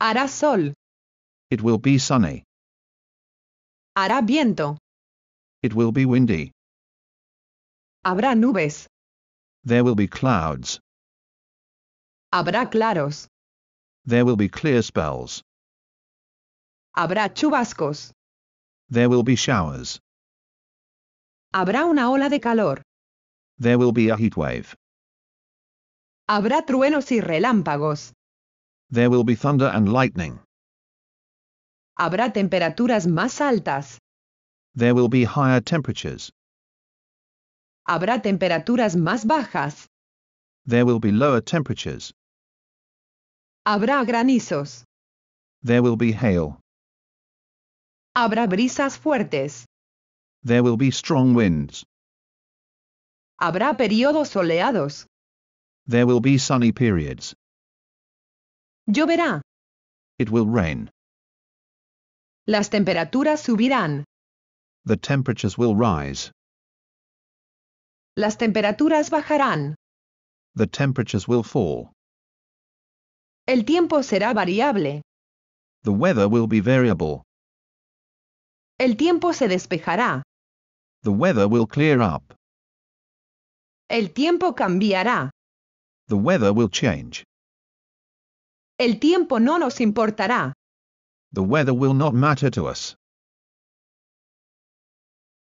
Hará sol. It will be sunny. Hará viento. It will be windy. Habrá nubes. There will be clouds. Habrá claros. There will be clear spells. Habrá chubascos. There will be showers. Habrá una ola de calor. There will be a heat wave. Habrá truenos y relámpagos. There will be thunder and lightning. Habrá temperaturas más altas. There will be higher temperatures. Habrá temperaturas más bajas. There will be lower temperatures. Habrá granizos. There will be hail. Habrá brisas fuertes. There will be strong winds. Habrá periodos soleados. There will be sunny periods. Lloverá. It will rain. Las temperaturas subirán. The temperatures will rise. Las temperaturas bajarán. The temperatures will fall. El tiempo será variable. The weather will be variable. El tiempo se despejará. The weather will clear up. El tiempo cambiará. The weather will change. El tiempo no nos importará. The weather will not matter to us.